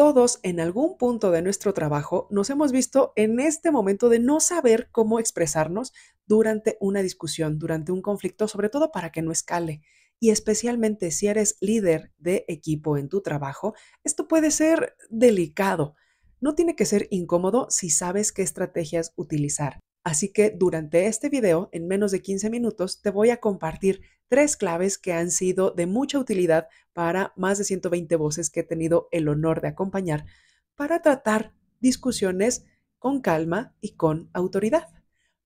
Todos en algún punto de nuestro trabajo nos hemos visto en este momento de no saber cómo expresarnos durante una discusión, durante un conflicto, sobre todo para que no escale. Y especialmente si eres líder de equipo en tu trabajo, esto puede ser delicado. No tiene que ser incómodo si sabes qué estrategias utilizar. Así que durante este video, en menos de 15 minutos, te voy a compartir tres claves que han sido de mucha utilidad para más de 120 voces que he tenido el honor de acompañar para tratar discusiones con calma y con autoridad.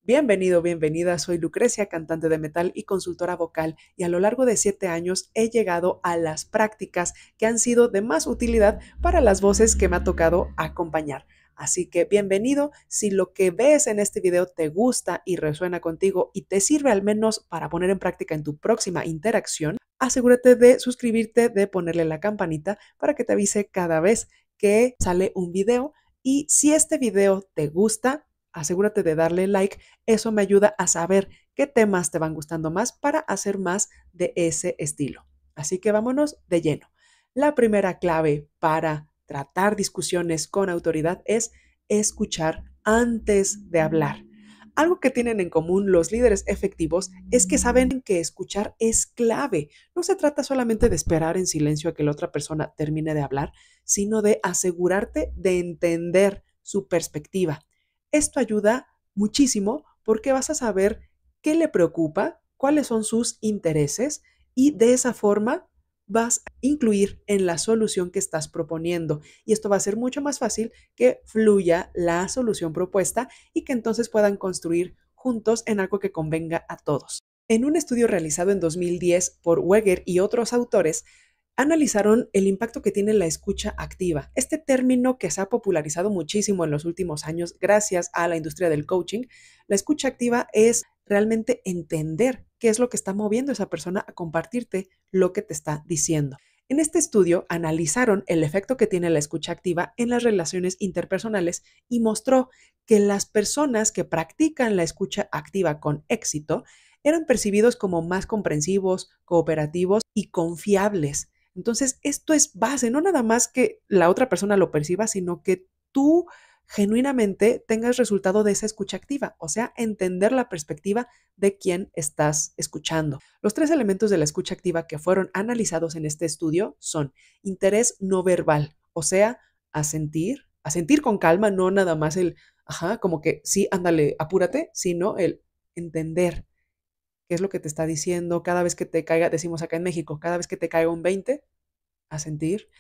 Bienvenido, bienvenida. Soy Lucrecia, cantante de metal y consultora vocal, y a lo largo de siete años he llegado a las prácticas que han sido de más utilidad para las voces que me ha tocado acompañar. Así que bienvenido. Si lo que ves en este video te gusta y resuena contigo y te sirve al menos para poner en práctica en tu próxima interacción, asegúrate de suscribirte, de ponerle la campanita para que te avise cada vez que sale un video. Y si este video te gusta, asegúrate de darle like. Eso me ayuda a saber qué temas te van gustando más para hacer más de ese estilo. Así que vámonos de lleno. La primera clave para tratar discusiones con autoridad es escuchar antes de hablar. Algo que tienen en común los líderes efectivos es que saben que escuchar es clave. No se trata solamente de esperar en silencio a que la otra persona termine de hablar, sino de asegurarte de entender su perspectiva. Esto ayuda muchísimo porque vas a saber qué le preocupa, cuáles son sus intereses y de esa forma vas a incluir en la solución que estás proponiendo. Y esto va a ser mucho más fácil que fluya la solución propuesta y que entonces puedan construir juntos en algo que convenga a todos. En un estudio realizado en 2010 por Weger y otros autores, analizaron el impacto que tiene la escucha activa, este término que se ha popularizado muchísimo en los últimos años gracias a la industria del coaching. La escucha activa es realmente entender qué es lo que está moviendo esa persona a compartirte lo que te está diciendo. En este estudio analizaron el efecto que tiene la escucha activa en las relaciones interpersonales y mostró que las personas que practican la escucha activa con éxito eran percibidos como más comprensivos, cooperativos y confiables. Entonces, esto es base, no nada más que la otra persona lo perciba, sino que tú genuinamente tengas resultado de esa escucha activa, o sea, entender la perspectiva de quien estás escuchando. Los tres elementos de la escucha activa que fueron analizados en este estudio son interés no verbal, o sea, a sentir a sentir con calma, no nada más el, ajá, como que sí, ándale, apúrate, sino el entender qué es lo que te está diciendo, cada vez que te caiga, decimos acá en México, cada vez que te caiga un 20, sentir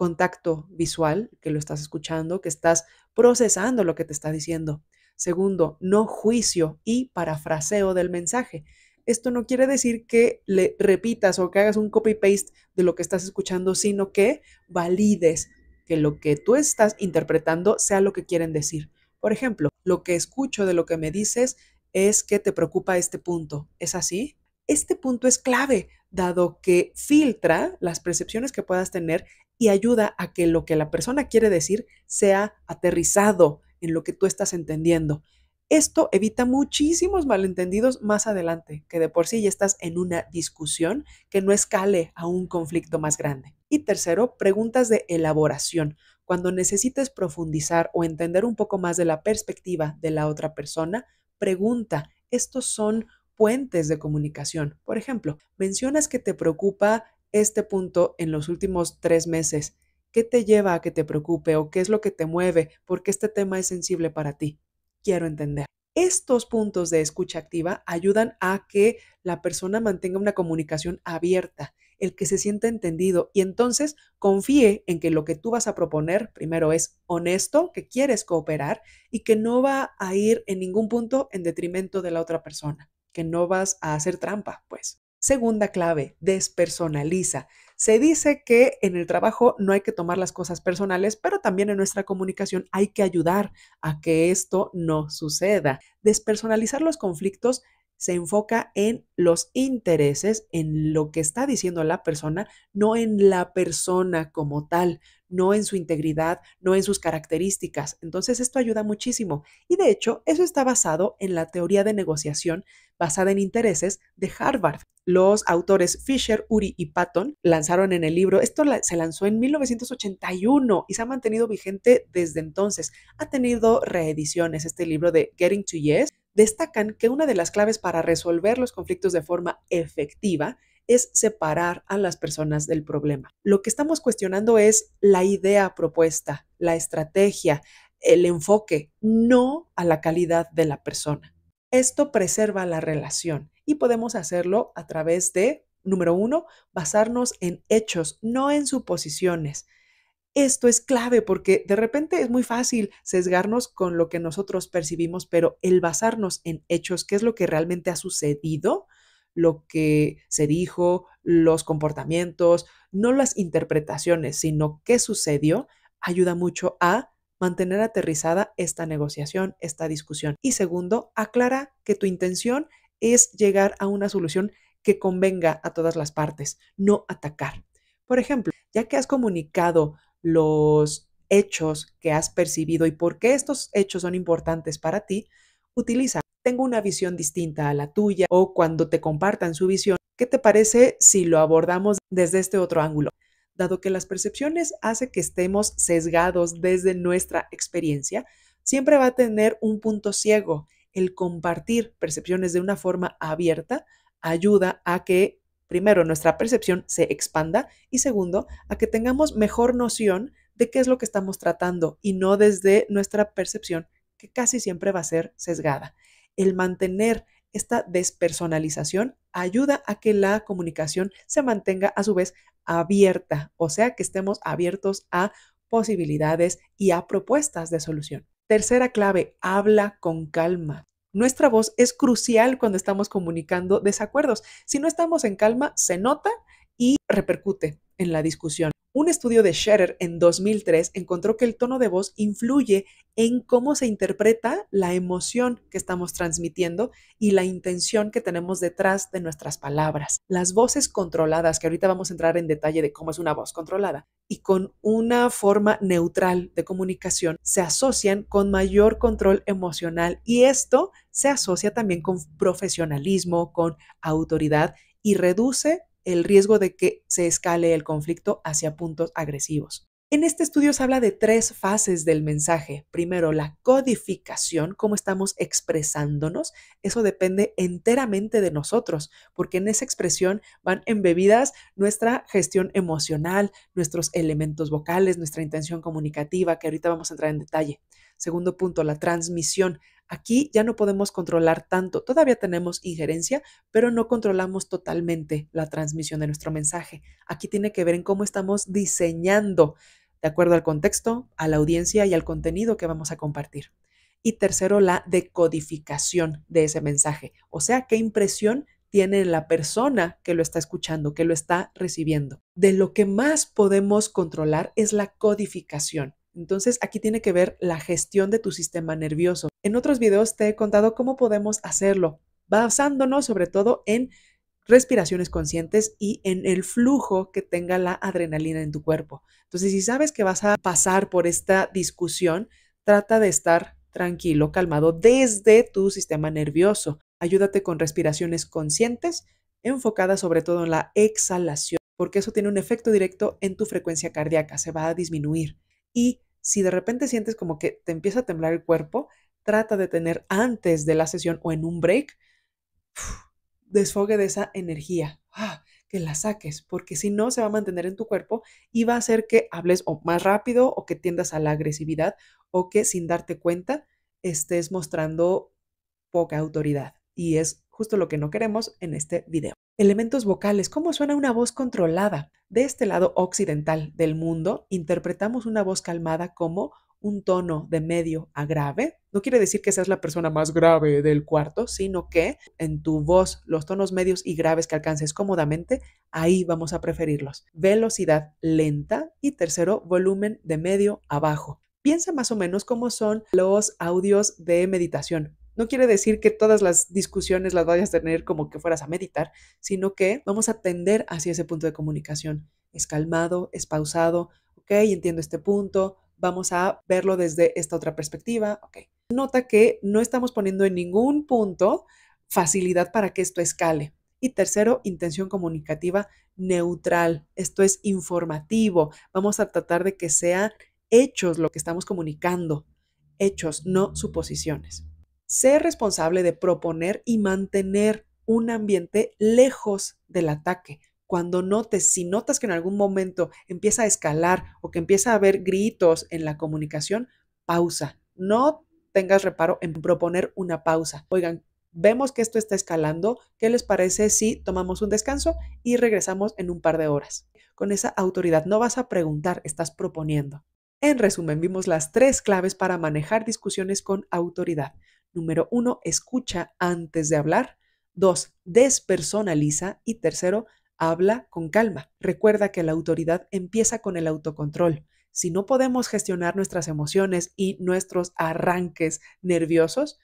contacto visual, que lo estás escuchando, que estás procesando lo que te está diciendo. Segundo, no juicio y parafraseo del mensaje. Esto no quiere decir que le repitas o que hagas un copy-paste de lo que estás escuchando, sino que valides que lo que tú estás interpretando sea lo que quieren decir. Por ejemplo, lo que escucho de lo que me dices es que te preocupa este punto. ¿Es así? Este punto es clave, dado que filtra las percepciones que puedas tener y ayuda a que lo que la persona quiere decir sea aterrizado en lo que tú estás entendiendo. Esto evita muchísimos malentendidos más adelante, que de por sí ya estás en una discusión que no escale a un conflicto más grande. Y tercero, preguntas de elaboración. Cuando necesites profundizar o entender un poco más de la perspectiva de la otra persona, pregunta. Estos son puentes de comunicación. Por ejemplo, mencionas que te preocupa este punto en los últimos tres meses? ¿Qué te lleva a que te preocupe o qué es lo que te mueve? Porque este tema es sensible para ti? Quiero entender. Estos puntos de escucha activa ayudan a que la persona mantenga una comunicación abierta, el que se sienta entendido y entonces confíe en que lo que tú vas a proponer primero es honesto, que quieres cooperar y que no va a ir en ningún punto en detrimento de la otra persona, que no vas a hacer trampa, pues. Segunda clave, despersonaliza. Se dice que en el trabajo no hay que tomar las cosas personales, pero también en nuestra comunicación hay que ayudar a que esto no suceda. Despersonalizar los conflictos se enfoca en los intereses, en lo que está diciendo la persona, no en la persona como tal, no en su integridad, no en sus características. Entonces esto ayuda muchísimo. Y de hecho, eso está basado en la teoría de negociación basada en intereses de Harvard. Los autores Fisher, Uri y Patton lanzaron en el libro, esto se lanzó en 1981 y se ha mantenido vigente desde entonces. Ha tenido reediciones este libro de Getting to Yes destacan que una de las claves para resolver los conflictos de forma efectiva es separar a las personas del problema. Lo que estamos cuestionando es la idea propuesta, la estrategia, el enfoque, no a la calidad de la persona. Esto preserva la relación y podemos hacerlo a través de, número uno, basarnos en hechos, no en suposiciones. Esto es clave porque de repente es muy fácil sesgarnos con lo que nosotros percibimos, pero el basarnos en hechos, qué es lo que realmente ha sucedido, lo que se dijo, los comportamientos, no las interpretaciones, sino qué sucedió, ayuda mucho a mantener aterrizada esta negociación, esta discusión. Y segundo, aclara que tu intención es llegar a una solución que convenga a todas las partes, no atacar. Por ejemplo, ya que has comunicado los hechos que has percibido y por qué estos hechos son importantes para ti, utiliza tengo una visión distinta a la tuya o cuando te compartan su visión, ¿qué te parece si lo abordamos desde este otro ángulo? Dado que las percepciones hace que estemos sesgados desde nuestra experiencia, siempre va a tener un punto ciego. El compartir percepciones de una forma abierta ayuda a que primero, nuestra percepción se expanda y segundo, a que tengamos mejor noción de qué es lo que estamos tratando y no desde nuestra percepción que casi siempre va a ser sesgada. El mantener esta despersonalización ayuda a que la comunicación se mantenga a su vez abierta, o sea, que estemos abiertos a posibilidades y a propuestas de solución. Tercera clave, habla con calma. Nuestra voz es crucial cuando estamos comunicando desacuerdos. Si no estamos en calma, se nota y repercute en la discusión. Un estudio de Scherer en 2003 encontró que el tono de voz influye en cómo se interpreta la emoción que estamos transmitiendo y la intención que tenemos detrás de nuestras palabras. Las voces controladas, que ahorita vamos a entrar en detalle de cómo es una voz controlada, y con una forma neutral de comunicación se asocian con mayor control emocional y esto se asocia también con profesionalismo, con autoridad y reduce el riesgo de que se escale el conflicto hacia puntos agresivos. En este estudio se habla de tres fases del mensaje. Primero, la codificación, cómo estamos expresándonos. Eso depende enteramente de nosotros, porque en esa expresión van embebidas nuestra gestión emocional, nuestros elementos vocales, nuestra intención comunicativa, que ahorita vamos a entrar en detalle. Segundo punto, la transmisión. Aquí ya no podemos controlar tanto, todavía tenemos injerencia, pero no controlamos totalmente la transmisión de nuestro mensaje. Aquí tiene que ver en cómo estamos diseñando de acuerdo al contexto, a la audiencia y al contenido que vamos a compartir. Y tercero, la decodificación de ese mensaje, o sea, qué impresión tiene la persona que lo está escuchando, que lo está recibiendo. De lo que más podemos controlar es la codificación. Entonces, aquí tiene que ver la gestión de tu sistema nervioso. En otros videos te he contado cómo podemos hacerlo, basándonos sobre todo en respiraciones conscientes y en el flujo que tenga la adrenalina en tu cuerpo. Entonces, si sabes que vas a pasar por esta discusión, trata de estar tranquilo, calmado desde tu sistema nervioso. Ayúdate con respiraciones conscientes, enfocadas sobre todo en la exhalación, porque eso tiene un efecto directo en tu frecuencia cardíaca, se va a disminuir. Y si de repente sientes como que te empieza a temblar el cuerpo, trata de tener antes de la sesión o en un break desfogue de esa energía. Ah, que la saques, porque si no se va a mantener en tu cuerpo y va a hacer que hables o más rápido o que tiendas a la agresividad o que sin darte cuenta estés mostrando poca autoridad. Y es justo lo que no queremos en este video. Elementos vocales, ¿cómo suena una voz controlada? De este lado occidental del mundo, interpretamos una voz calmada como un tono de medio a grave. No quiere decir que seas la persona más grave del cuarto, sino que en tu voz los tonos medios y graves que alcances cómodamente, ahí vamos a preferirlos. Velocidad lenta y tercero, volumen de medio a Piensa más o menos cómo son los audios de meditación. No quiere decir que todas las discusiones las vayas a tener como que fueras a meditar, sino que vamos a tender hacia ese punto de comunicación. Es calmado, es pausado, ok, entiendo este punto, vamos a verlo desde esta otra perspectiva. Nota que no estamos poniendo en ningún punto facilidad para que esto escale. Y tercero, intención comunicativa neutral. Esto es informativo. Vamos a tratar de que sean hechos lo que estamos comunicando. Hechos, no suposiciones. Ser responsable de proponer y mantener un ambiente lejos del ataque, cuando notes, si notas que en algún momento empieza a escalar o que empieza a haber gritos en la comunicación, pausa. No tengas reparo en proponer una pausa. Oigan, vemos que esto está escalando. ¿Qué les parece si tomamos un descanso y regresamos en un par de horas? Con esa autoridad no vas a preguntar, estás proponiendo. En resumen, vimos las tres claves para manejar discusiones con autoridad. Número uno, escucha antes de hablar. Dos, despersonaliza. Y tercero, Habla con calma. Recuerda que la autoridad empieza con el autocontrol. Si no podemos gestionar nuestras emociones y nuestros arranques nerviosos,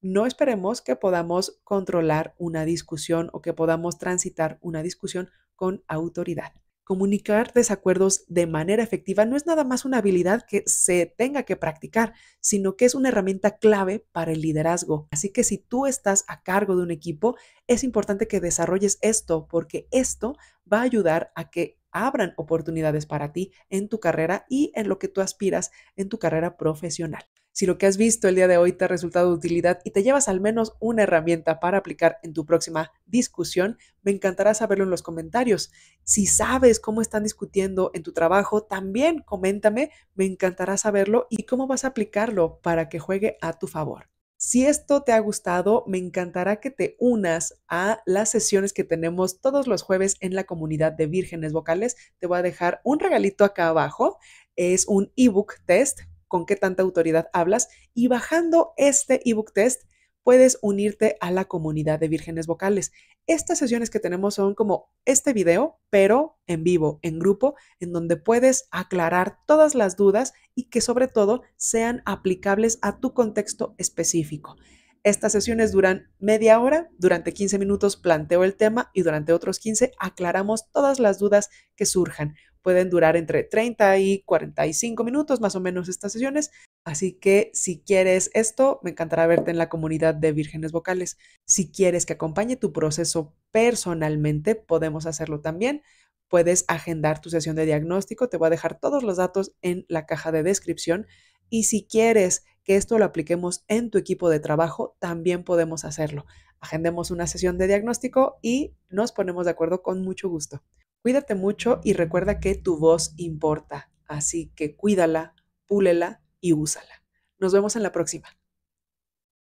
no esperemos que podamos controlar una discusión o que podamos transitar una discusión con autoridad. Comunicar desacuerdos de manera efectiva no es nada más una habilidad que se tenga que practicar, sino que es una herramienta clave para el liderazgo. Así que si tú estás a cargo de un equipo, es importante que desarrolles esto porque esto va a ayudar a que abran oportunidades para ti en tu carrera y en lo que tú aspiras en tu carrera profesional. Si lo que has visto el día de hoy te ha resultado de utilidad y te llevas al menos una herramienta para aplicar en tu próxima discusión, me encantará saberlo en los comentarios. Si sabes cómo están discutiendo en tu trabajo, también coméntame, me encantará saberlo y cómo vas a aplicarlo para que juegue a tu favor. Si esto te ha gustado, me encantará que te unas a las sesiones que tenemos todos los jueves en la comunidad de vírgenes vocales. Te voy a dejar un regalito acá abajo. Es un ebook test con qué tanta autoridad hablas y bajando este ebook test puedes unirte a la comunidad de vírgenes vocales. Estas sesiones que tenemos son como este video, pero en vivo, en grupo, en donde puedes aclarar todas las dudas y que sobre todo sean aplicables a tu contexto específico. Estas sesiones duran media hora, durante 15 minutos planteo el tema y durante otros 15 aclaramos todas las dudas que surjan. Pueden durar entre 30 y 45 minutos más o menos estas sesiones, así que si quieres esto, me encantará verte en la comunidad de vírgenes vocales. Si quieres que acompañe tu proceso personalmente, podemos hacerlo también puedes agendar tu sesión de diagnóstico. Te voy a dejar todos los datos en la caja de descripción. Y si quieres que esto lo apliquemos en tu equipo de trabajo, también podemos hacerlo. Agendemos una sesión de diagnóstico y nos ponemos de acuerdo con mucho gusto. Cuídate mucho y recuerda que tu voz importa, así que cuídala, púlela y úsala. Nos vemos en la próxima.